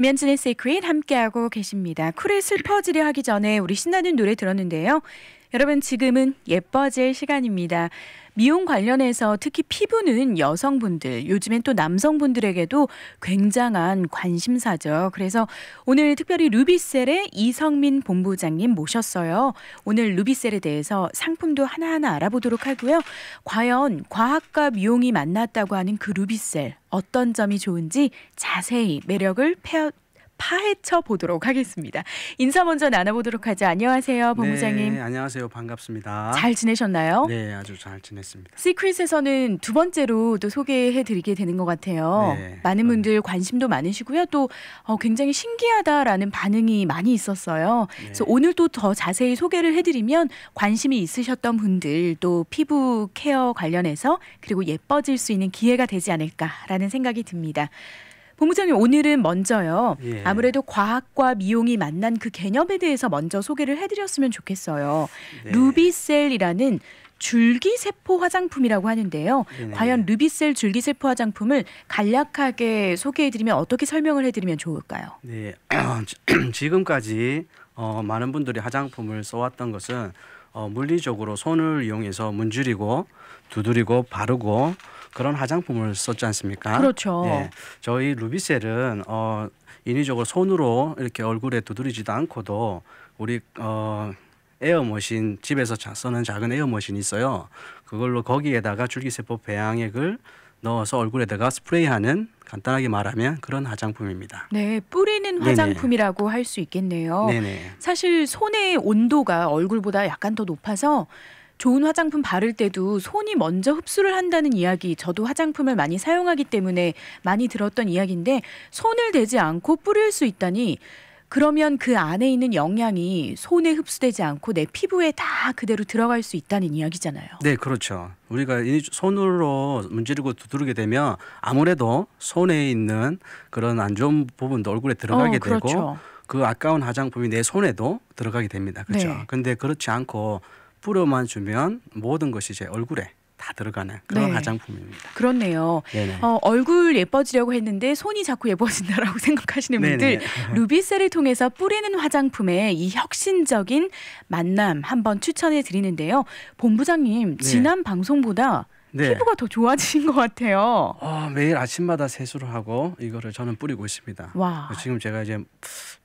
김현진의 세크릿 함께하고 계십니다. 쿨에 슬퍼지려 하기 전에 우리 신나는 노래 들었는데요. 여러분 지금은 예뻐질 시간입니다. 미용 관련해서 특히 피부는 여성분들, 요즘엔 또 남성분들에게도 굉장한 관심사죠. 그래서 오늘 특별히 루비셀의 이성민 본부장님 모셨어요. 오늘 루비셀에 대해서 상품도 하나하나 알아보도록 하고요. 과연 과학과 미용이 만났다고 하는 그 루비셀 어떤 점이 좋은지 자세히 매력을 파헤쳐 보도록 하겠습니다. 인사 먼저 나눠보도록 하죠. 안녕하세요, 본부장님. 네, 안녕하세요. 반갑습니다. 잘 지내셨나요? 네, 아주 잘 지냈습니다. 시크릿에서는 두 번째로 또 소개해드리게 되는 것 같아요. 네, 많은 분들 음. 관심도 많으시고요. 또 어, 굉장히 신기하다라는 반응이 많이 있었어요. 네. 그래서 오늘 또 더 자세히 소개를 해드리면 관심이 있으셨던 분들 또 피부 케어 관련해서 그리고 예뻐질 수 있는 기회가 되지 않을까라는 생각이 듭니다. 본부장님 오늘은 먼저요. 예. 아무래도 과학과 미용이 만난 그 개념에 대해서 먼저 소개를 해드렸으면 좋겠어요. 네. 루비셀이라는 줄기세포 화장품이라고 하는데요. 네네. 과연 루비셀 줄기세포 화장품을 간략하게 소개해드리면 어떻게 설명을 해드리면 좋을까요? 네, 지금까지 어, 많은 분들이 화장품을 써왔던 것은 어, 물리적으로 손을 이용해서 문지르고 두드리고 바르고 그런 화장품을 썼지 않습니까? 그렇죠. 네. 저희 루비셀은 어, 인위적으로 손으로 이렇게 얼굴에 두드리지도 않고도 우리 어, 에어머신 집에서 쓰는 작은 에어머신이 있어요. 그걸로 거기에다가 줄기세포 배양액을 넣어서 얼굴에다가 스프레이하는 간단하게 말하면 그런 화장품입니다. 네, 뿌리는 화장품이라고 할 수 있겠네요. 네네. 사실 손의 온도가 얼굴보다 약간 더 높아서 좋은 화장품 바를 때도 손이 먼저 흡수를 한다는 이야기 저도 화장품을 많이 사용하기 때문에 많이 들었던 이야기인데 손을 대지 않고 뿌릴 수 있다니 그러면 그 안에 있는 영양이 손에 흡수되지 않고 내 피부에 다 그대로 들어갈 수 있다는 이야기잖아요. 네, 그렇죠. 우리가 손으로 문지르고 두드리게 되면 아무래도 손에 있는 그런 안 좋은 부분도 얼굴에 들어가게 어, 그렇죠. 되고 그 아까운 화장품이 내 손에도 들어가게 됩니다. 그렇죠. 네. 근데 그렇지 않고 뿌려만 주면 모든 것이 제 얼굴에 다 들어가는 그런 네. 화장품입니다. 그렇네요. 어, 얼굴 예뻐지려고 했는데 손이 자꾸 예뻐진다라고 생각하시는 분들 루비셀을 통해서 뿌리는 화장품의 이 혁신적인 만남 한번 추천해 드리는데요. 본부장님 네. 지난 방송보다 네. 피부가 더 좋아지신 것 같아요. 어, 매일 아침마다 세수를 하고 이거를 저는 뿌리고 있습니다. 와. 지금 제가 이제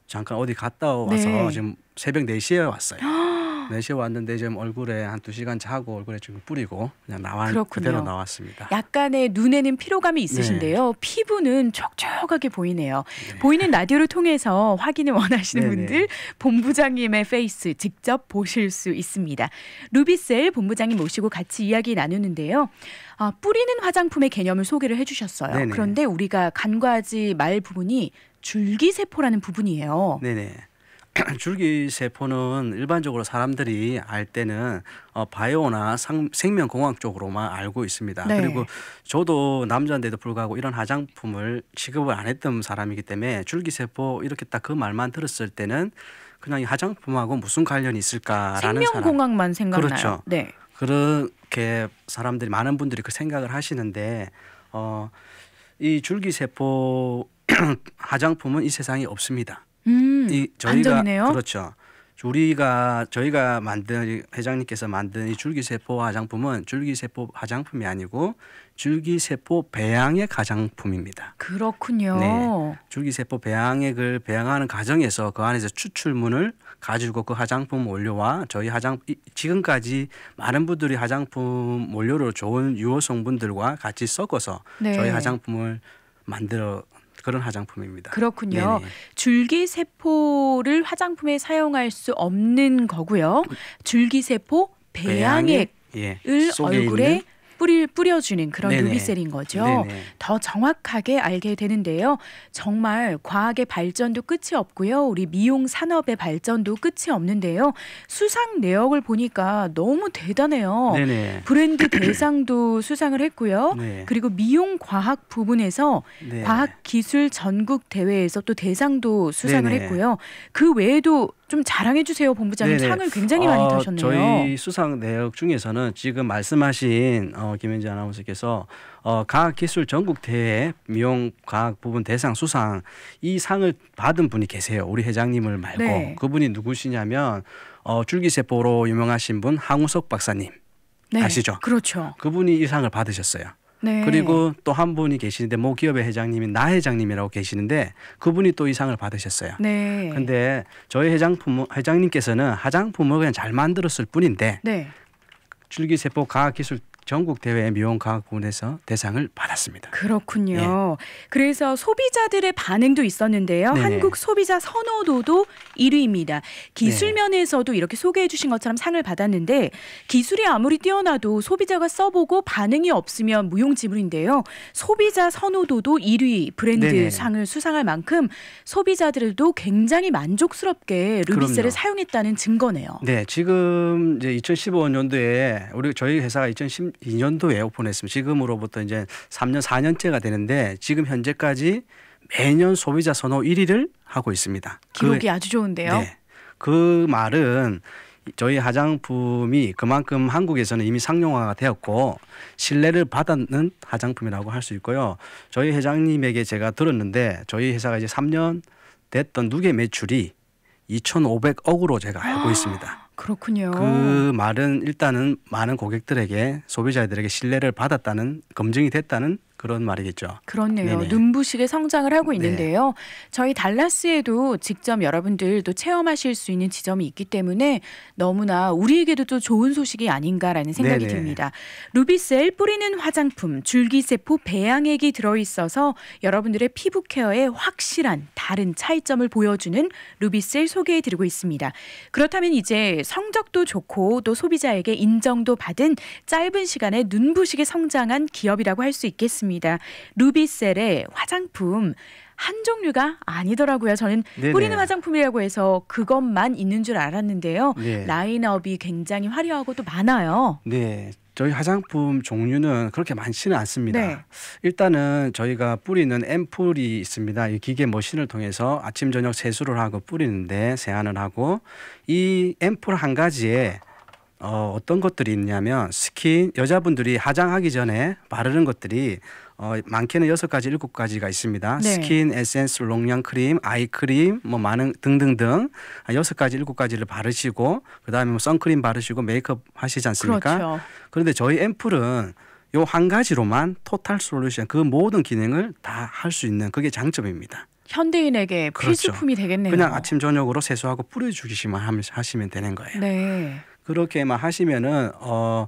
잠깐 어디 갔다 와서 네. 지금 새벽 4시에 왔어요. 내시에 왔는데 지금 얼굴에 한 두 시간 자고 얼굴에 지금 뿌리고 그냥 나와 그요대로 나왔습니다. 약간의 눈에는 피로감이 네. 있으신데요. 네. 피부는 촉촉하게 보이네요. 네. 보이는 라디오를 통해서 확인을 원하시는 네, 네 분들 본부장님의 페이스 직접 보실 수 있습니다. 루비셀 본부장님 모시고 같이 이야기 나누는데요. 아, 뿌리는 화장품의 개념을 소개를 해주셨어요. 네네. 네. 그런데 우리가 간과하지 말 부분이 줄기세포라는 부분이에요. 네네. 줄기세포는 일반적으로 사람들이 알 때는 어, 바이오나 상, 생명공학 쪽으로만 알고 있습니다. 네. 그리고 저도 남자인데도 불구하고 이런 화장품을 취급을 안 했던 사람이기 때문에 줄기세포 이렇게 딱 그 말만 들었을 때는 그냥 이 화장품하고 무슨 관련이 있을까라는 생명공학만 생각나요. 그렇죠. 네. 그렇게 사람들이 많은 분들이 그 생각을 하시는데 어, 이 줄기세포 화장품은 이 세상에 없습니다. 음, 이 저희가 안전이네요. 그렇죠. 우리가 저희가 만든 회장님께서 만든 이 줄기세포 화장품은 줄기세포 화장품이 아니고 줄기세포 배양의 화장품입니다. 그렇군요. 네. 줄기세포 배양액을 그 배양하는 과정에서 그 안에서 추출물을 가지고 그 화장품 원료와 저희 화장 지금까지 많은 분들이 화장품 원료로 좋은 유효 성분들과 같이 섞어서 네. 저희 화장품을 만들어 그런 화장품입니다. 그렇군요. 네네. 줄기세포를 화장품에 사용할 수 없는 거고요. 줄기세포 배양액을 배양액? 예. 얼굴에 뿌리 뿌려주는 그런 네네. 유비셀인 거죠. 네네. 더 정확하게 알게 되는데요. 정말 과학의 발전도 끝이 없고요. 우리 미용 산업의 발전도 끝이 없는데요. 수상 내역을 보니까 너무 대단해요. 네네. 브랜드 대상도 수상을 했고요. 네. 그리고 미용 과학 부분에서 네. 과학 기술 전국 대회에서 또 대상도 수상을 했고요. 그 외에도 좀 자랑해 주세요, 본부장님. 네네. 상을 굉장히 많이 어, 타셨네요. 저희 수상 내역 중에서는 지금 말씀하신 어, 김현지 아나운서께서 어, 과학기술 전국 대회 미용 과학 부분 대상 수상 이 상을 받은 분이 계세요. 우리 회장님을 말고 네. 그분이 누구시냐면 어, 줄기세포로 유명하신 분 항우석 박사님 네. 아시죠? 그렇죠. 그분이 이 상을 받으셨어요. 네. 그리고 또 한 분이 계시는데 모 기업의 회장님이 나 회장님이라고 계시는데 그분이 또 이상을 받으셨어요. 네. 근데 저희 회장품 회장님께서는 화장품을 그냥 잘 만들었을 뿐인데 네. 줄기세포 과학기술 전국 대회 미용 과학 부문에서 대상을 받았습니다. 그렇군요. 네. 그래서 소비자들의 반응도 있었는데요. 네네. 한국 소비자 선호도도 1위입니다. 기술 네. 면에서도 이렇게 소개해 주신 것처럼 상을 받았는데 기술이 아무리 뛰어나도 소비자가 써보고 반응이 없으면 무용지물인데요. 소비자 선호도도 1위 브랜드 네네. 상을 수상할 만큼 소비자들도 굉장히 만족스럽게 루비셀을 사용했다는 증거네요. 네, 지금 이제 2015년도에 우리 저희 회사가 2010 2012년도에 오픈했습니다. 지금으로부터 이제 3년 4년째가 되는데 지금 현재까지 매년 소비자 선호 1위를 하고 있습니다. 기록이 그, 아주 좋은데요. 네. 그 말은 저희 화장품이 그만큼 한국에서는 이미 상용화가 되었고 신뢰를 받았는 화장품이라고 할 수 있고요. 저희 회장님에게 제가 들었는데 저희 회사가 이제 3년 됐던 누계 매출이 2,500억으로 제가 알고 아. 있습니다. 그렇군요. 그 말은 일단은 많은 고객들에게 소비자들에게 신뢰를 받았다는 검증이 됐다는 그런 말이겠죠. 그렇네요. 네네. 눈부시게 성장을 하고 네. 있는데요. 네. 저희 달라스에도 직접 여러분들 도 체험하실 수 있는 지점이 있기 때문에 너무나 우리에게도 또 좋은 소식이 아닌가라는 생각이 네네. 듭니다. 루비셀 뿌리는 화장품 줄기세포 배양액이 들어있어서 여러분들의 피부 케어에 확실한 다른 차이점을 보여주는 루비셀 소개해드리고 있습니다. 그렇다면 이제 성적도 좋고 또 소비자에게 인정도 받은 짧은 시간에 눈부시게 성장한 기업이라고 할 수 있겠습니다. 있습니다. 루비셀의 화장품 한 종류가 아니더라고요. 저는 네네. 뿌리는 화장품이라고 해서 그것만 있는 줄 알았는데요. 네. 라인업이 굉장히 화려하고 또 많아요. 네. 저희 화장품 종류는 그렇게 많지는 않습니다. 네. 일단은 저희가 뿌리는 앰플이 있습니다. 이 기계 머신을 통해서 아침 저녁 세수를 하고 뿌리는데 세안을 하고 이 앰플 한 가지에 어, 어떤 것들이 있냐면 스킨 여자분들이 화장하기 전에 바르는 것들이 어, 많게는 여섯 가지, 일곱 가지가 있습니다. 네. 스킨, 에센스, 롱량 크림, 아이 크림, 뭐 많은 등등등 아, 여섯 가지, 일곱 가지를 바르시고 그 다음에 뭐 선크림 바르시고 메이크업 하시지 않습니까? 그렇죠. 그런데 저희 앰플은 요 한 가지로만 토탈 솔루션 그 모든 기능을 다 할 수 있는 그게 장점입니다. 현대인에게 그렇죠. 필수품이 그 되겠네요. 그냥 아침 저녁으로 세수하고 뿌려주기만 하시면 되는 거예요. 네. 그렇게만 하시면은 어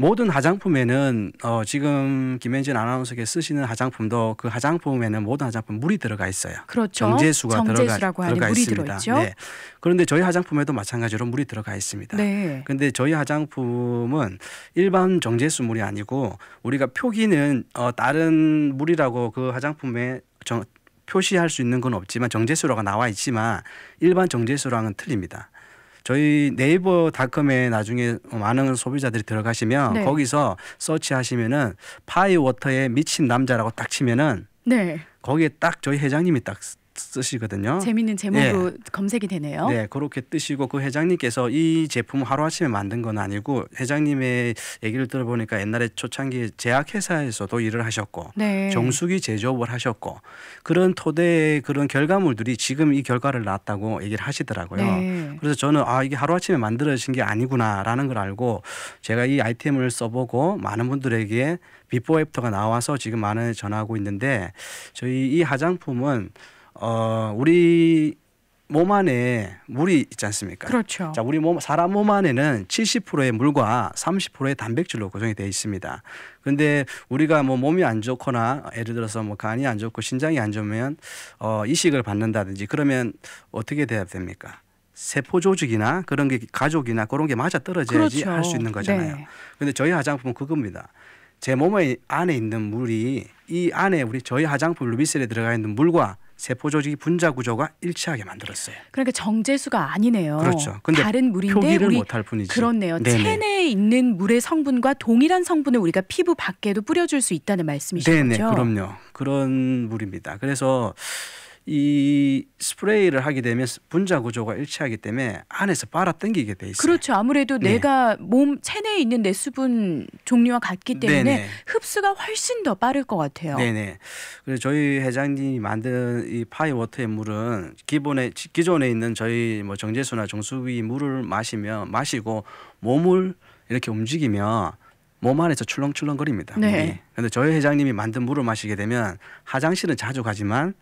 모든 화장품에는 어, 지금 김현진 아나운서께 쓰시는 화장품도 그 화장품에는 모든 화장품 물이 들어가 있어요. 그렇죠. 정제수가 정제수라고 들어가, 들어 있습니다. 네. 그런데 저희 화장품에도 마찬가지로 물이 들어가 있습니다. 네. 그런데 저희 화장품은 일반 정제수 물이 아니고 우리가 표기는 어, 다른 물이라고 그 화장품에 정, 표시할 수 있는 건 없지만 정제수라고 나와 있지만 일반 정제수랑은 틀립니다. 저희 네이버 닷컴에 나중에 많은 소비자들이 들어가시면 네. 거기서 서치하시면은 파이 워터에 미친 남자라고 딱 치면은 네. 거기에 딱 저희 회장님이 딱 뜻이거든요. 재미있는 제목으로 네. 검색이 되네요. 네, 그렇게 뜻이고 그 회장님께서 이 제품 하루아침에 만든 건 아니고 회장님의 얘기를 들어보니까 옛날에 초창기 제약회사에서도 일을 하셨고 네. 정수기 제조업을 하셨고 그런 토대의 그런 결과물들이 지금 이 결과를 낳았다고 얘기를 하시더라고요. 네. 그래서 저는 아 이게 하루아침에 만들어진 게 아니구나라는 걸 알고 제가 이 아이템을 써보고 많은 분들에게 비포 애프터가 나와서 지금 많은 전하고 있는데 저희 이 화장품은 어, 우리 몸 안에 물이 있지 않습니까? 그렇죠. 자, 우리 몸 사람 몸 안에는 70%의 물과 30%의 단백질로 구성이 되어 있습니다. 근데 우리가 뭐 몸이 안 좋거나 예를 들어서 뭐 간이 안 좋고 신장이 안 좋으면 어 이식을 받는다든지 그러면 어떻게 돼야 됩니까? 세포 조직이나 그런 게 가족이나 그런 게 맞아 떨어져야지 그렇죠. 할수 있는 거잖아요. 네. 근데 저희 화장품은 그겁니다. 제 몸의 안에 있는 물이 이 안에 우리 저희 화장품 루비셀에 들어가 있는 물과 세포 조직이 분자 구조가 일치하게 만들었어요. 그러니까 정제수가 아니네요. 그렇죠. 근데 다른 물인데 표기를 못할 뿐이지. 그렇네요. 네네. 체내에 있는 물의 성분과 동일한 성분을 우리가 피부 밖에도 뿌려줄 수 있다는 말씀이시죠? 네 그럼요. 그런 물입니다. 그래서 이 스프레이를 하게 되면 분자 구조가 일치하기 때문에 안에서 빨아당기게 돼 있어요. 그렇죠. 아무래도 네. 내가 몸 체내에 있는 내 수분 종류와 같기 네, 때문에 네네. 흡수가 훨씬 더 빠를 것 같아요. 네네. 네. 그래서 저희 회장님이 만든 이 파이 워터의 물은 기본에 기존에 있는 저희 뭐 정제수나 정수기 물을 마시면 마시고 몸을 이렇게 움직이면 몸 안에서 출렁출렁거립니다. 네. 물이. 네. 데 저희 회장님이 만든 물을 마시게 되면 화장실은 자주 가지만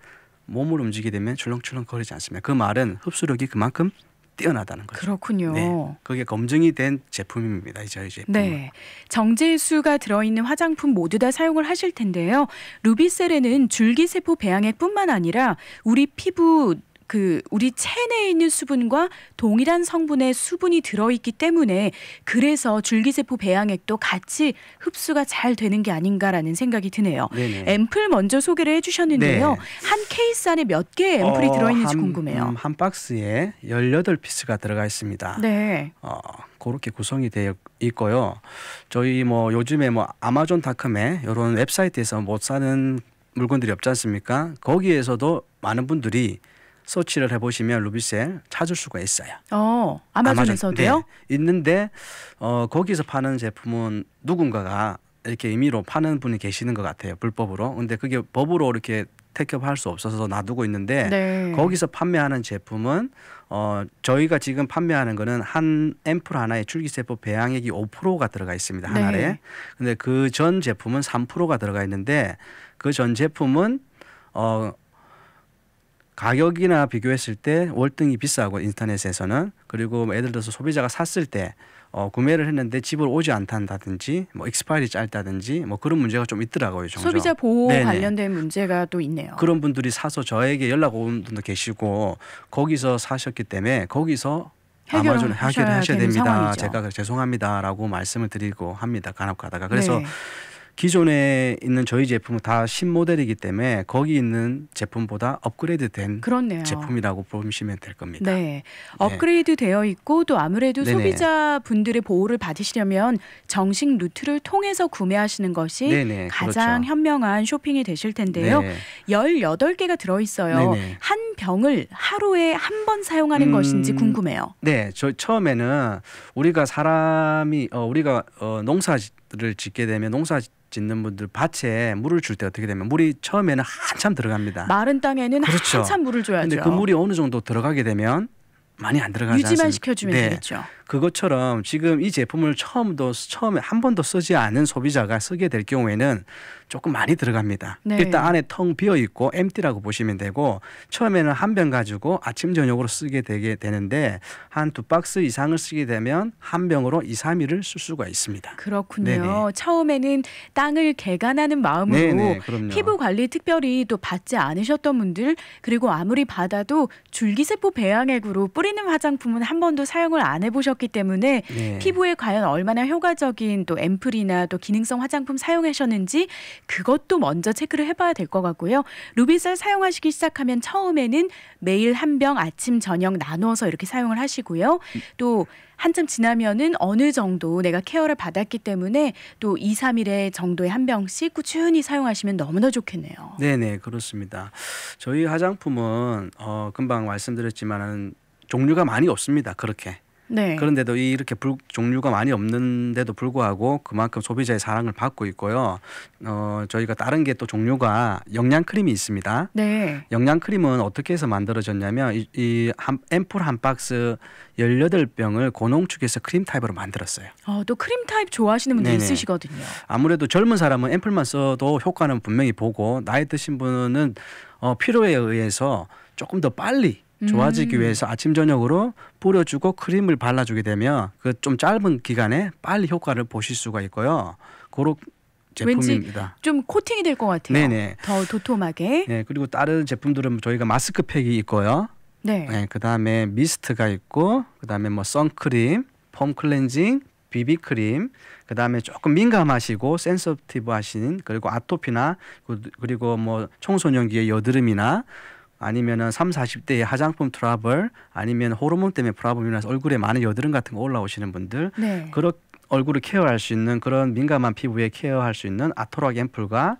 몸을 움직이게 되면 출렁출렁 거리지 않습니다. 그 말은 흡수력이 그만큼 뛰어나다는 거죠. 그렇군요. 네, 그게 검증이 된 제품입니다. 저희 제품. 네, 정제수가 들어있는 화장품 모두 다 사용을 하실 텐데요. 루비셀에는 줄기세포 배양액뿐만 아니라 우리 피부 그 우리 체내에 있는 수분과 동일한 성분의 수분이 들어있기 때문에 그래서 줄기세포 배양액도 같이 흡수가 잘 되는 게 아닌가라는 생각이 드네요. 네네. 앰플 먼저 소개를 해주셨는데요. 네. 한 케이스 안에 몇 개의 앰플이 어, 들어있는지 한, 궁금해요. 음, 한 박스에 18피스가 들어가 있습니다. 네. 어, 그렇게 구성이 되어 있고요. 저희 뭐 요즘에 뭐 아마존 닷컴에 이런 웹사이트에서 못 사는 물건들이 없지 않습니까? 거기에서도 많은 분들이 소치를 해보시면 루비셀 찾을 수가 있어요. 어, 아마존에서도요? 아마존, 네, 있는데 어, 거기서 파는 제품은 누군가가 이렇게 임의로 파는 분이 계시는 것 같아요. 불법으로. 근데 그게 법으로 이렇게 택협할 수 없어서 놔두고 있는데 네. 거기서 판매하는 제품은 어 저희가 지금 판매하는 거는 한 앰플 하나에 줄기세포 배양액이 5%가 들어가 있습니다 한 네. 알에. 근데 그 전 제품은 3%가 들어가 있는데 그 전 제품은 어 가격이나 비교했을 때 월등히 비싸고 인터넷에서는 그리고 뭐 예를 들어서 소비자가 샀을 때 어, 구매를 했는데 집으로 오지 않다든지 뭐 익스파일이 짧다든지 뭐 그런 문제가 좀 있더라고요. 종종. 소비자 보호 네네. 관련된 문제가 또 있네요. 그런 분들이 사서 저에게 연락 온 분도 계시고 거기서 사셨기 때문에 거기서 아마존 해결을 하셔야 됩니다. 상황이죠. 제가 죄송합니다라고 말씀을 드리고 합니다. 간혹 가다가 그래서 네. 기존에 있는 저희 제품은 다 신모델이기 때문에 거기 있는 제품보다 업그레이드된 그렇네요. 제품이라고 보시면 될 겁니다. 네. 업그레이드 네. 되어 있고 또 아무래도 네네. 소비자분들의 보호를 받으시려면 정식 루트를 통해서 구매하시는 것이 네네. 가장 그렇죠. 현명한 쇼핑이 되실 텐데요. 네 18개가 들어 있어요. 한 병을 하루에 한 번 사용하는 음... 것인지 궁금해요. 네. 저 처음에는 우리가 사람이 어, 우리가 어, 농사 농사를 짓게 되면 농사 짓는 분들 밭에 물을 줄 때 어떻게 되면 물이 처음에는 한참 들어갑니다. 마른 땅에는 그렇죠. 한참 물을 줘야죠. 근데 그 물이 어느 정도 들어가게 되면 많이 안 들어가지 유지만 않습니까? 시켜주면 네. 되겠죠. 그것처럼 지금 이 제품을 처음도 처음에 한 번도 쓰지 않은 소비자가 쓰게 될 경우에는 조금 많이 들어갑니다. 네. 일단 안에 텅 비어 있고 e m t 라고 보시면 되고 처음에는 한 병 가지고 아침 저녁으로 쓰게 되게 되는데 한 두 박스 이상을 쓰게 되면 한 병으로 2, 3일을 쓸 수가 있습니다. 그렇군요. 네네. 처음에는 땅을 개간하는 마음으로 피부 관리 특별히 또 받지 않으셨던 분들 그리고 아무리 받아도 줄기세포 배양액으로 뿌리는 화장품은 한 번도 사용을 안 해보셨 그렇기 때문에 네. 피부에 과연 얼마나 효과적인 또 앰플이나 또 기능성 화장품 사용하셨는지 그것도 먼저 체크를 해봐야 될 것 같고요. 루비셀 사용하시기 시작하면 처음에는 매일 한 병 아침 저녁 나누어서 이렇게 사용을 하시고요. 또 한참 지나면은 어느 정도 내가 케어를 받았기 때문에 또 2, 3일에 정도에한 병씩 꾸준히 사용하시면 너무나 좋겠네요. 네네 그렇습니다. 저희 화장품은 어, 금방 말씀드렸지만은 종류가 많이 없습니다. 그렇게 네. 그런데도 이렇게 불, 종류가 많이 없는데도 불구하고 그만큼 소비자의 사랑을 받고 있고요. 어, 저희가 다른 게 또 종류가 영양 크림이 있습니다. 네. 영양 크림은 어떻게 해서 만들어졌냐면 이, 이 한, 앰플 한 박스 열여덟 병을 고농축해서 크림 타입으로 만들었어요. 어, 또 크림 타입 좋아하시는 분들 있으시거든요. 아무래도 젊은 사람은 앰플만 써도 효과는 분명히 보고 나이 드신 분은 어, 필요에 의해서 조금 더 빨리 좋아지기 음. 위해서 아침 저녁으로 뿌려주고 크림을 발라주게 되면 그 좀 짧은 기간에 빨리 효과를 보실 수가 있고요. 그런 제품입니다. 좀 코팅이 될 것 같아요. 네네. 더 도톰하게. 네 그리고 다른 제품들은 저희가 마스크팩이 있고요. 네. 네그 다음에 미스트가 있고 그 다음에 뭐 선크림, 폼 클렌징, 비비크림, 그 다음에 조금 민감하시고 센서티브하신 그리고 아토피나 그리고 뭐 청소년기의 여드름이나 아니면은 3, 40대의 화장품 트러블 아니면 호르몬 때문에 프라블이 나서 얼굴에 많은 여드름 같은 거 올라오시는 분들 네. 그런 얼굴을 케어할 수 있는 그런 민감한 피부에 케어할 수 있는 아토락 앰플과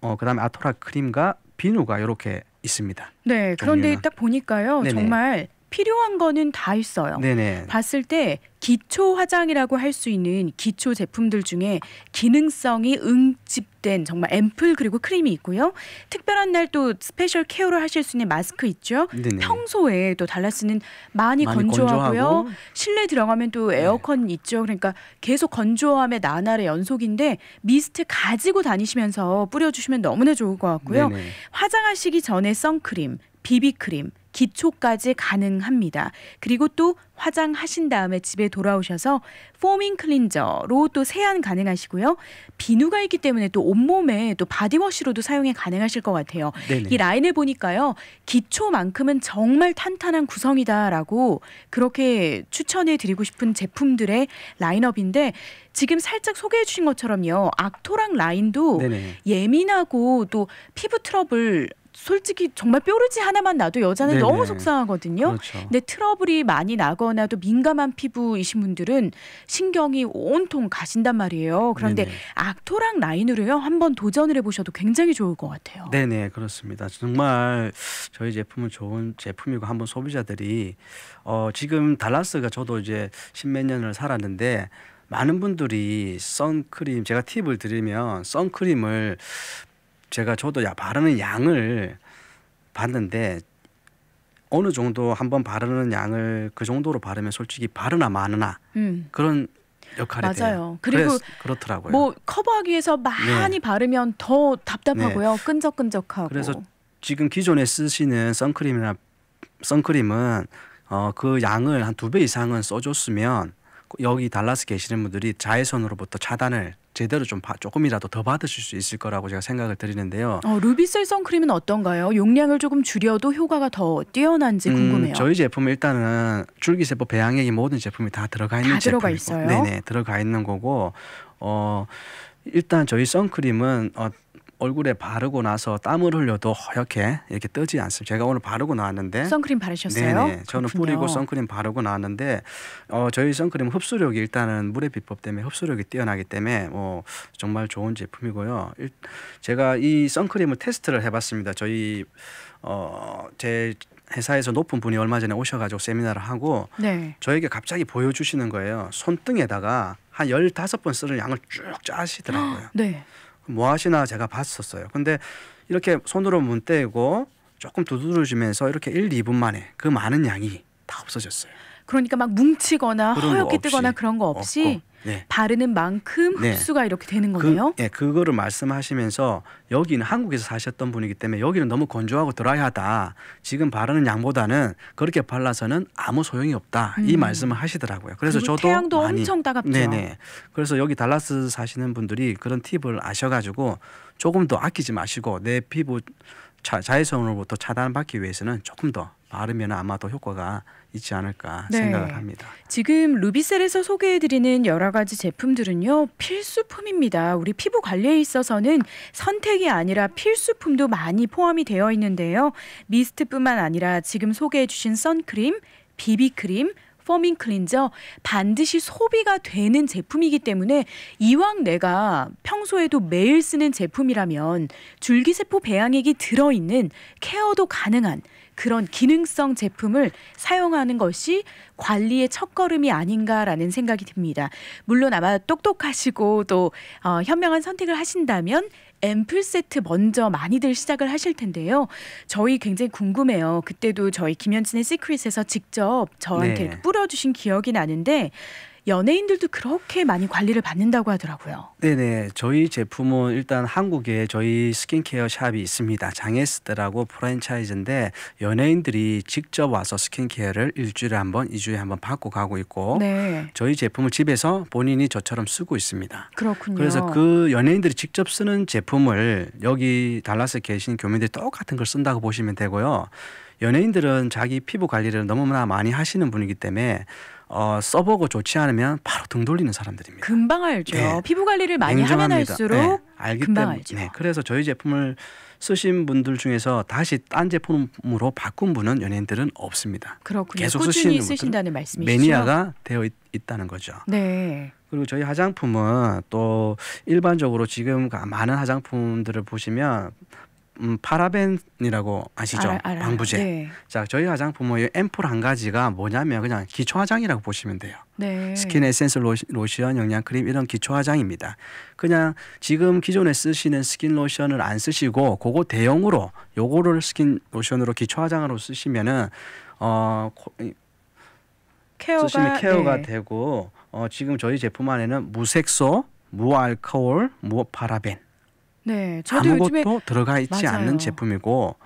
어 그다음에 아토락 크림과 비누가 이렇게 있습니다. 네, 그런데 딱 보니까요. 네네. 정말 필요한 거는 다 있어요. 네네. 봤을 때 기초 화장이라고 할 수 있는 기초 제품들 중에 기능성이 응집된 정말 앰플 그리고 크림이 있고요. 특별한 날 또 스페셜 케어를 하실 수 있는 마스크 있죠. 네네. 평소에 또 달라스는 많이, 많이 건조하고요. 건조하고. 실내 들어가면 또 네. 에어컨 네. 있죠. 그러니까 계속 건조함의 나날의 연속인데 미스트 가지고 다니시면서 뿌려주시면 너무나 좋을 것 같고요. 네네. 화장하시기 전에 선크림, 비비크림, 기초까지 가능합니다. 그리고 또 화장하신 다음에 집에 돌아오셔서 포밍 클린저로 또 세안 가능하시고요. 비누가 있기 때문에 또 온몸에 또 바디워시로도 사용이 가능하실 것 같아요. 네네. 이 라인을 보니까요. 기초만큼은 정말 탄탄한 구성이다라고 그렇게 추천해 드리고 싶은 제품들의 라인업인데 지금 살짝 소개해 주신 것처럼요. 악토랑 라인도 네네. 예민하고 또 피부 트러블 솔직히 정말 뾰루지 하나만 나도 여자는 네네. 너무 속상하거든요. 그렇죠. 근데 트러블이 많이 나거나 또 민감한 피부이신 분들은 신경이 온통 가신단 말이에요. 그런데 네네. 악토랑 라인으로요 한번 도전을 해보셔도 굉장히 좋을 것 같아요. 네네 그렇습니다. 정말 저희 제품은 좋은 제품이고 한번 소비자들이 어, 지금 달라스가 저도 이제 십몇 년을 살았는데 많은 분들이 선크림 제가 팁을 드리면 선크림을 제가 저도 바르는 양을 봤는데 어느 정도 한번 바르는 양을 그 정도로 바르면 솔직히 바르나 마느나 음. 그런 역할이 맞아요. 돼요. 그리고 그렇더라고요. 뭐 커버하기 위해서 많이 네. 바르면 더 답답하고요. 네. 끈적끈적하고. 그래서 지금 기존에 쓰시는 선크림이나 선크림은 어, 그 양을 한 두 배 이상은 써줬으면 여기 달라스 계시는 분들이 자외선으로부터 차단을 제대로 좀 바, 조금이라도 더 받으실 수 있을 거라고 제가 생각을 드리는데요. 어, 루비셀 선크림은 어떤가요? 용량을 조금 줄여도 효과가 더 뛰어난지 음, 궁금해요. 음, 저희 제품 일단은 줄기세포 배양액이 모든 제품이 다 들어가 있는 다 들어가 제품이고, 있어요. 네네 들어가 있는 거고 어 일단 저희 선크림은 어, 얼굴에 바르고 나서 땀을 흘려도 허옇게 이렇게 뜨지 않습니다. 제가 오늘 바르고 나왔는데 선크림 바르셨어요? 네네. 저는 그렇군요. 뿌리고 선크림 바르고 나왔는데 어, 저희 선크림 흡수력이 일단은 물의 비법 때문에 흡수력이 뛰어나기 때문에 뭐 정말 좋은 제품이고요. 일, 제가 이 선크림을 테스트를 해봤습니다. 저희 어, 제 회사에서 높은 분이 얼마 전에 오셔가지고 세미나를 하고 네. 저에게 갑자기 보여주시는 거예요. 손등에다가 한 열다섯 번 쓰는 양을 쭉 짜시더라고요. 네. 뭐 하시나 제가 봤었어요. 근데 이렇게 손으로 문 떼고 조금 두드려 주면서 이렇게 1, 2분 만에 그 많은 양이 다 없어졌어요. 그러니까 막 뭉치거나 허옇게 뜨거나 그런 거 없이 네. 바르는 만큼 네. 흡수가 네. 이렇게 되는 그 거네요. 그, 네, 그거를 말씀하시면서 여기는 한국에서 사셨던 분이기 때문에 여기는 너무 건조하고 드라이하다. 지금 바르는 양보다는 그렇게 발라서는 아무 소용이 없다. 음. 이 말씀을 하시더라고요. 그래서 저도 태양도 많이, 엄청 따갑죠. 네네. 네. 그래서 여기 달라스 사시는 분들이 그런 팁을 아셔가지고 조금 더 아끼지 마시고 내 피부 자, 외선으로부터 차단받기 위해서는 조금 더 바르면 아마 도 효과가 있지 않을까 네. 생각을 합니다. 지금 루비셀에서 소개해드리는 여러 가지 제품들은요 필수품입니다. 우리 피부 관리에 있어서는 선택이 아니라 필수품도 많이 포함이 되어 있는데요. 미스트뿐만 아니라 지금 소개해주신 선크림, 비비크림, 퍼밍 클린저 반드시 소비가 되는 제품이기 때문에 이왕 내가 평소에도 매일 쓰는 제품이라면 줄기세포 배양액이 들어있는 케어도 가능한 그런 기능성 제품을 사용하는 것이 관리의 첫걸음이 아닌가라는 생각이 듭니다. 물론 아마 똑똑하시고 또 어, 현명한 선택을 하신다면 앰플 세트 먼저 많이들 시작을 하실 텐데요. 저희 굉장히 궁금해요. 그때도 저희 김현진의 시크릿에서 직접 저한테 네. 뿌려주신 기억이 나는데 연예인들도 그렇게 많이 관리를 받는다고 하더라고요. 네네. 저희 제품은 일단 한국에 저희 스킨케어 샵이 있습니다. 장에스드라고 프랜차이즈인데 연예인들이 직접 와서 스킨케어를 일주일에 한 번, 이주에 한 번 받고 가고 있고 네. 저희 제품을 집에서 본인이 저처럼 쓰고 있습니다. 그렇군요. 그래서 그 연예인들이 직접 쓰는 제품을 여기 달라스에 계신 교민들이 똑같은 걸 쓴다고 보시면 되고요. 연예인들은 자기 피부 관리를 너무나 많이 하시는 분이기 때문에 어, 써보고 좋지 않으면 바로 등 돌리는 사람들입니다. 금방 알죠. 네. 피부 관리를 많이 냉정합니다. 하면 할수록 네. 예, 알기 금방 때문에, 알죠. 네. 그래서 저희 제품을 쓰신 분들 중에서 다시 딴 제품으로 바꾼 분은 연예인들은 없습니다. 그렇군요. 계속 꾸준히 쓰신다는 말씀이시죠. 매니아가 되어 있, 다는 거죠. 네. 그리고 저희 화장품은 또 일반적으로 지금 많은 화장품들을 보시면 음, 파라벤이라고 아시죠? 알 방부제. 네. 자, 저희 화장 품의 M4 한 가지가 뭐냐면 그냥 기초 화장이라고 보시면 돼요. 네. 스킨 에센스 로시, 로션, 영양 크림 이런 기초 화장입니다. 그냥 지금 기존에 쓰시는 스킨 로션을 안 쓰시고 그거 대용으로 요거를 스킨 로션으로 기초 화장으로 쓰시면은 어 케어가 쓰시면 케어가 네. 되고 어 지금 저희 제품 안에는 무색소, 무알코올, 무파라벤 네, 아무것도 요즘에... 들어가 있지 맞아요. 않는 제품이고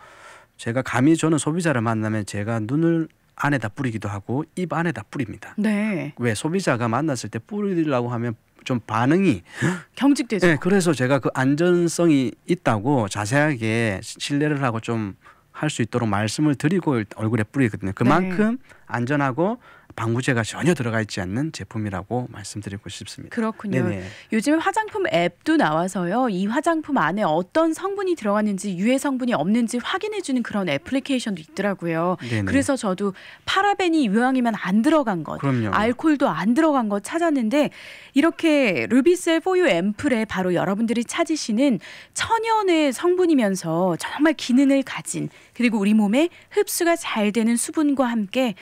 제가 감히 저는 소비자를 만나면 제가 눈을 안에다 뿌리기도 하고 입 안에다 뿌립니다. 네. 왜 소비자가 만났을 때 뿌리려고 하면 좀 반응이 경직되죠. 네, 그래서 제가 그 안전성이 있다고 자세하게 신뢰를 하고 좀 할 수 있도록 말씀을 드리고 얼굴에 뿌리거든요. 네. 그만큼 네. 안전하고 방부제가 전혀 들어가 있지 않는 제품이라고 말씀드리고 싶습니다. 그렇군요. 네네. 요즘 화장품 앱도 나와서요. 이 화장품 안에 어떤 성분이 들어갔는지 유해 성분이 없는지 확인해 주는 그런 애플리케이션도 있더라고요. 네네. 그래서 저도 파라벤이 유황이면 안 들어간 것, 그럼요. 알콜도 안 들어간 것 찾았는데 이렇게 루비셀 포유 앰플에 바로 여러분들이 찾으시는 천연의 성분이면서 정말 기능을 가진 그리고 우리 몸에 흡수가 잘 되는 수분과 함께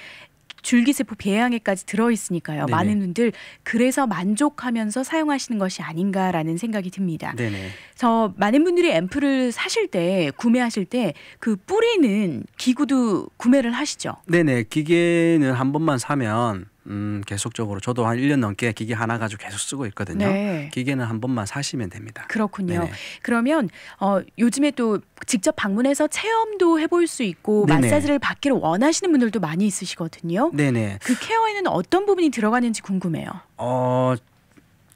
줄기세포 배양액까지 들어있으니까요. 네네. 많은 분들 그래서 만족하면서 사용하시는 것이 아닌가라는 생각이 듭니다. 네네. 그 많은 분들이 앰플을 사실 때 구매하실 때 그 뿌리는 기구도 구매를 하시죠. 네네 기계는 한 번만 사면 음, 계속적으로 저도 한 1년 넘게 기계 하나 가지고 계속 쓰고 있거든요. 네. 기계는 한 번만 사시면 됩니다. 그렇군요. 네네. 그러면 어, 요즘에 또 직접 방문해서 체험도 해볼 수 있고 네네. 마사지를 받기를 원하시는 분들도 많이 있으시거든요. 네네. 그 케어에는 어떤 부분이 들어가는지 궁금해요. 어,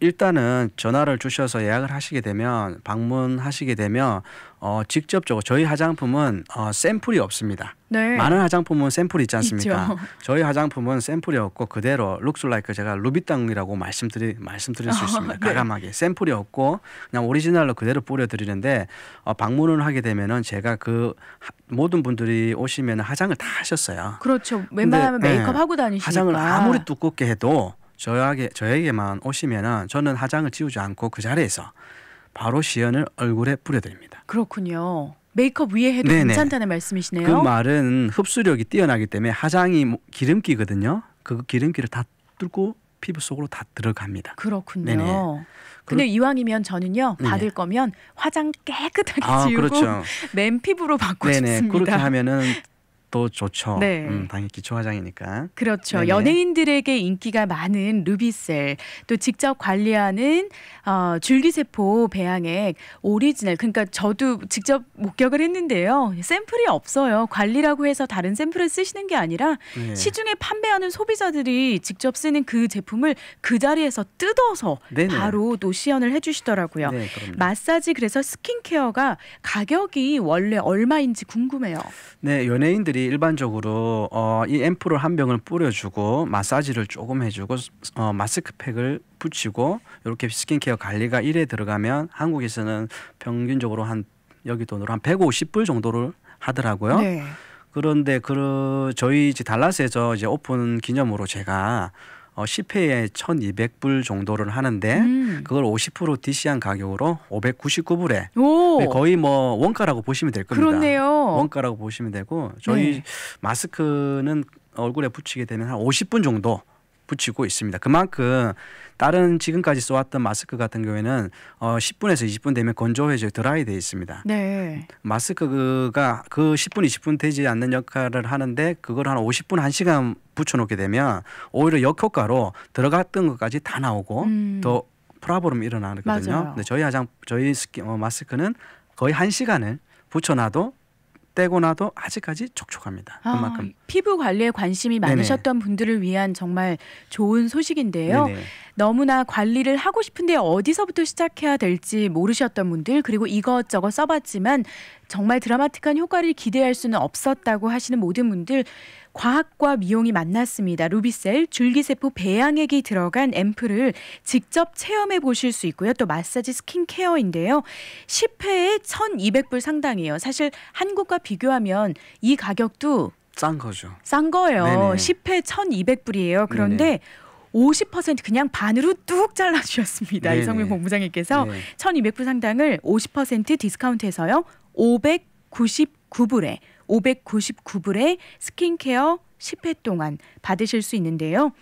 일단은 전화를 주셔서 예약을 하시게 되면 방문하시게 되면 어, 직접적으로 저희 화장품은 어, 샘플이 없습니다. 네. 많은 화장품은 샘플이 있지 않습니까? 있죠. 저희 화장품은 샘플이 없고 그대로 룩슬라이크 제가 루비땅이라고 말씀드리 말씀드릴 수 어, 있습니다. 네. 가감하게 샘플이 없고 그냥 오리지널로 그대로 뿌려드리는데 어, 방문을 하게 되면은 제가 그 모든 분들이 오시면 화장을 다 하셨어요. 그렇죠. 웬만하면 네. 메이크업 네, 하고 다니시니까 화장을 아무리 두껍게 해도 저에게 저에게만 오시면은 저는 화장을 지우지 않고 그 자리에서 바로 시연을 얼굴에 뿌려드립니다. 그렇군요. 메이크업 위에 해도 네네. 괜찮다는 말씀이시네요. 그 말은 흡수력이 뛰어나기 때문에 화장이 뭐 기름기거든요. 그 기름기를 다 뚫고 피부 속으로 다 들어갑니다. 그렇군요. 네네. 근데 이왕이면 저는요 받을 거면 화장 깨끗하게 아, 지우고 그렇죠. 맨 피부로 받고 네네. 싶습니다. 그렇게 하면은 또 좋죠. 네. 음, 당연히 기초 화장이니까. 그렇죠. 네네. 연예인들에게 인기가 많은 루비셀, 또 직접 관리하는 어, 줄기세포 배양액 오리지널. 그러니까 저도 직접 목격을 했는데요. 샘플이 없어요. 관리라고 해서 다른 샘플을 쓰시는 게 아니라 네. 시중에 판매하는 소비자들이 직접 쓰는 그 제품을 그 자리에서 뜯어서 네네. 바로 또 시연을 해주시더라고요. 네, 마사지 그래서 스킨케어가 가격이 원래 얼마인지 궁금해요. 네, 연예인들이 일반적으로 어, 이 앰플을 한 병을 뿌려주고 마사지를 조금 해주고 어, 마스크팩을 붙이고 이렇게 스킨케어 관리가 일에 들어가면 한국에서는 평균적으로 한 여기 돈으로 한 150불 정도를 하더라고요. 네. 그런데 그 저희 이제 달라스에서 이제 오픈 기념으로 제가 어, 10회에 1,200불 정도를 하는데 음. 그걸 50% DC한 가격으로 599불에 오. 네, 거의 뭐 원가라고 보시면 될 겁니다. 그렇네요. 원가라고 보시면 되고 저희 네. 마스크는 얼굴에 붙이게 되면 한 50분 정도 붙이고 있습니다. 그만큼 다른 지금까지 써왔던 마스크 같은 경우에는 어 10분에서 20분 되면 건조해져 드라이 되어 있습니다. 네. 마스크가 그 10분 20분 되지 않는 역할을 하는데 그걸 한 50분 1시간 붙여놓게 되면 오히려 역효과로 들어갔던 것까지 다 나오고 음. 또 프라보름이 일어나거든요. 맞아요. 근데 저희 화장 저희 스키, 어, 마스크는 거의 1 시간을 붙여놔도 떼고 나도 아직까지 촉촉합니다. 아, 그만큼 피부 관리에 관심이 많으셨던 네네. 분들을 위한 정말 좋은 소식인데요. 네네. 너무나 관리를 하고 싶은데 어디서부터 시작해야 될지 모르셨던 분들 그리고 이것저것 써봤지만 정말 드라마틱한 효과를 기대할 수는 없었다고 하시는 모든 분들 과학과 미용이 만났습니다. 루비셀 줄기세포 배양액이 들어간 앰플을 직접 체험해 보실 수 있고요. 또 마사지 스킨케어인데요. 10회에 1,200불 상당이에요. 사실 한국과 비교하면 이 가격도 싼 거죠. 싼 거예요. 네네. 10회 1,200불이에요. 그런데 네네. 50% 그냥 반으로 뚝 잘라 주셨습니다. 네네. 이성민 본부장님께서 네. 1,200불 상당을 50% 디스카운트해서요. 599불에 599불에 스킨케어 10회 동안 받으실 수 있는데요.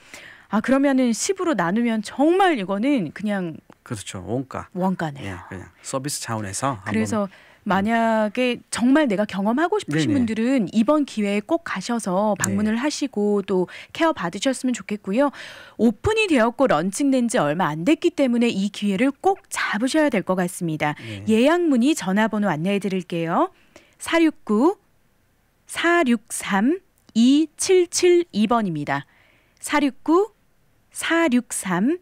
아 그러면은 10으로 나누면 정말 이거는 그냥 그렇죠 원가 원가네요. 예, 그냥 서비스 차원에서 그래서 만약에 정말 내가 경험하고 싶으신 네네. 분들은 이번 기회에 꼭 가셔서 방문을 네. 하시고 또 케어 받으셨으면 좋겠고요. 오픈이 되었고 런칭된 지 얼마 안 됐기 때문에 이 기회를 꼭 잡으셔야 될 것 같습니다. 네. 예약 문의 전화번호 안내해 드릴게요. 469 463 2772번입니다. 469 463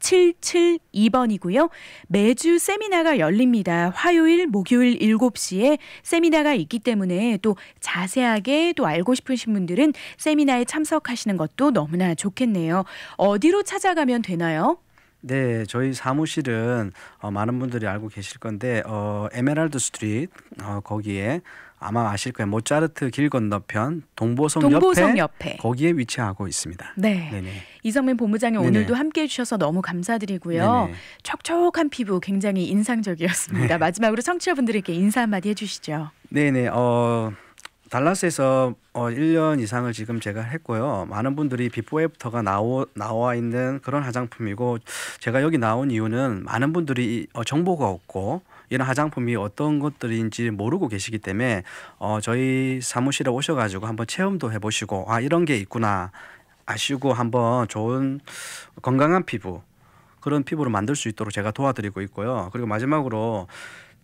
2772번이고요. 매주 세미나가 열립니다. 화요일, 목요일 7시에 세미나가 있기 때문에 또 자세하게 또 알고 싶으신 분들은 세미나에 참석하시는 것도 너무나 좋겠네요. 어디로 찾아가면 되나요? 네, 저희 사무실은 어, 많은 분들이 알고 계실 건데 어, 에메랄드 스트리트 어, 거기에 아마 아실 거예요. 모차르트 길 건너편 동보성, 동보성 옆에, 옆에, 거기에 위치하고 있습니다. 네. 네네. 이성민 본부장님 오늘도 함께해 주셔서 너무 감사드리고요. 네네. 촉촉한 피부 굉장히 인상적이었습니다. 네. 마지막으로 청취자분들에게 인사 한마디 해주시죠. 네네. 어... 달라스에서 어 1년 이상을 지금 제가 했고요. 많은 분들이 비포 애프터가 나오, 나와 있는 그런 화장품이고 제가 여기 나온 이유는 많은 분들이 어, 정보가 없고 이런 화장품이 어떤 것들인지 모르고 계시기 때문에 어, 저희 사무실에 오셔가지고 한번 체험도 해보시고 아 이런 게 있구나 아시고 한번 좋은 건강한 피부 그런 피부를 만들 수 있도록 제가 도와드리고 있고요. 그리고 마지막으로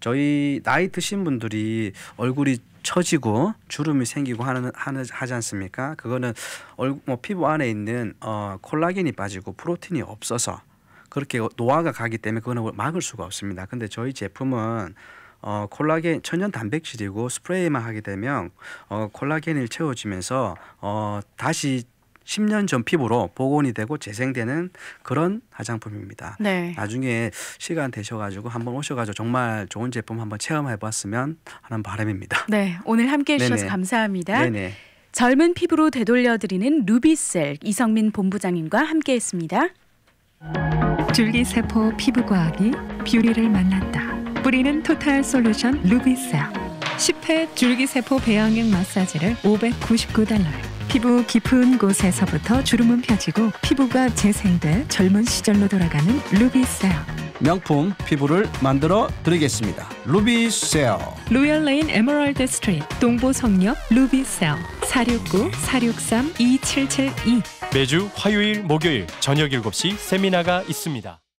저희 나이 드신 분들이 얼굴이 처지고 주름이 생기고 하는, 하는 하지 않습니까? 그거는 얼, 뭐 피부 안에 있는 어, 콜라겐이 빠지고 프로틴이 없어서 그렇게 노화가 가기 때문에 그거는 뭐 막을 수가 없습니다. 근데 저희 제품은 어, 콜라겐 천연 단백질이고 스프레이만 하게 되면 어, 콜라겐을 채워주면서 어, 다시 10년 전 피부로 복원이 되고 재생되는 그런 화장품입니다. 네. 나중에 시간 되셔가지고 한번 오셔가지고 정말 좋은 제품 한번 체험해봤으면 하는 바람입니다. 네, 오늘 함께해 주셔서 네네. 감사합니다. 네네. 젊은 피부로 되돌려드리는 루비셀 이성민 본부장님과 함께했습니다. 줄기세포 피부과학이 뷰리를 만났다. 뿌리는 토탈 솔루션 루비셀. 10회 줄기세포 배양액 마사지를 599달러에 피부 깊은 곳에서부터 주름은 펴지고 피부가 재생돼 젊은 시절로 돌아가는 루비세어 명품 피부를 만들어 드리겠습니다. 루비세어 로얄레인 에메랄드 스트리트 동보성역 루비세어469-463-2772 매주 화요일 목요일 저녁 7시 세미나가 있습니다.